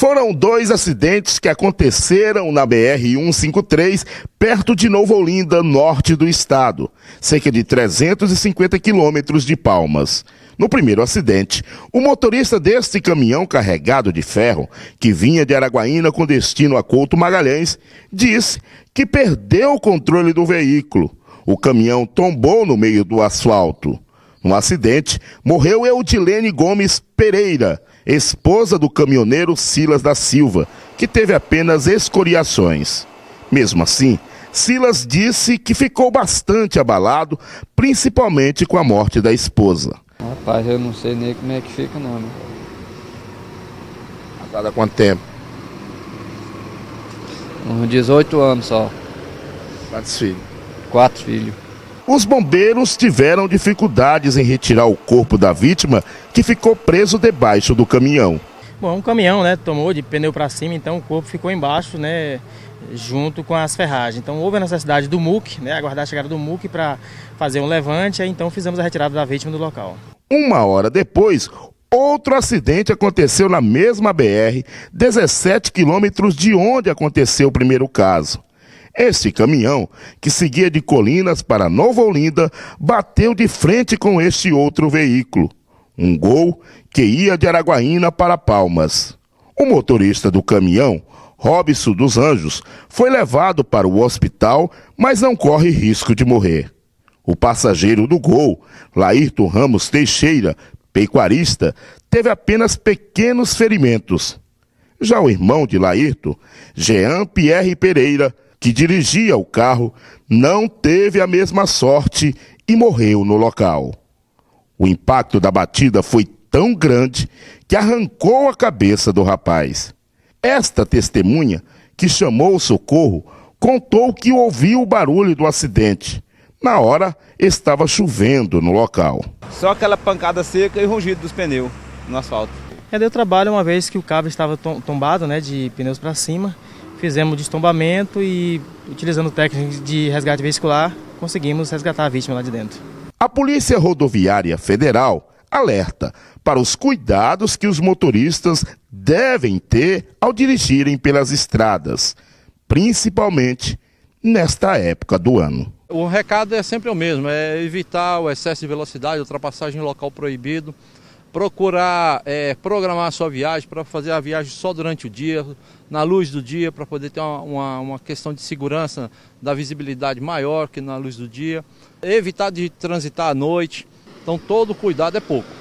Foram dois acidentes que aconteceram na BR-153, perto de Novo Olinda, norte do estado, cerca de 350 quilômetros de Palmas. No primeiro acidente, o motorista deste caminhão carregado de ferro, que vinha de Araguaína com destino a Couto Magalhães, disse que perdeu o controle do veículo. O caminhão tombou no meio do asfalto. No acidente, morreu Eudilene Gomes Pereira, esposa do caminhoneiro Silas da Silva, que teve apenas escoriações. Mesmo assim, Silas disse que ficou bastante abalado, principalmente com a morte da esposa. Rapaz, eu não sei nem como é que fica não. Né? quanto tempo? Uns 18 anos só. Quantos filhos? Quatro filhos. Os bombeiros tiveram dificuldades em retirar o corpo da vítima, que ficou preso debaixo do caminhão. Bom, um caminhão, né, tomou de pneu para cima, então o corpo ficou embaixo, né, junto com as ferragens. Então houve a necessidade do MUC, né, aguardar a chegada do MUC para fazer um levante, aí então fizemos a retirada da vítima do local. Uma hora depois, outro acidente aconteceu na mesma BR, 17 quilômetros de onde aconteceu o primeiro caso. Esse caminhão, que seguia de Colinas para Nova Olinda, bateu de frente com este outro veículo, um Gol que ia de Araguaína para Palmas. O motorista do caminhão, Robson dos Anjos, foi levado para o hospital, mas não corre risco de morrer. O passageiro do Gol, Lairto Ramos Teixeira, pecuarista, teve apenas pequenos ferimentos. Já o irmão de Lairto, Jean Pierre Pereira, que dirigia o carro, não teve a mesma sorte e morreu no local. O impacto da batida foi tão grande que arrancou a cabeça do rapaz. Esta testemunha, que chamou o socorro, contou que ouviu o barulho do acidente. Na hora, estava chovendo no local. Só aquela pancada seca e rugido dos pneus no asfalto. É, deu trabalho uma vez que o cabo estava tombado, né, de pneus para cima fizemos destombamento e, utilizando técnicas de resgate vesicular conseguimos resgatar a vítima lá de dentro. A Polícia Rodoviária Federal alerta para os cuidados que os motoristas devem ter ao dirigirem pelas estradas, principalmente nesta época do ano. O recado é sempre o mesmo, é evitar o excesso de velocidade, ultrapassagem em local proibido, procurar é, programar a sua viagem para fazer a viagem só durante o dia, na luz do dia, para poder ter uma, uma, uma, questão de segurança da visibilidade maior que na luz do dia. Evitar de transitar à noite. Então todo cuidado é pouco.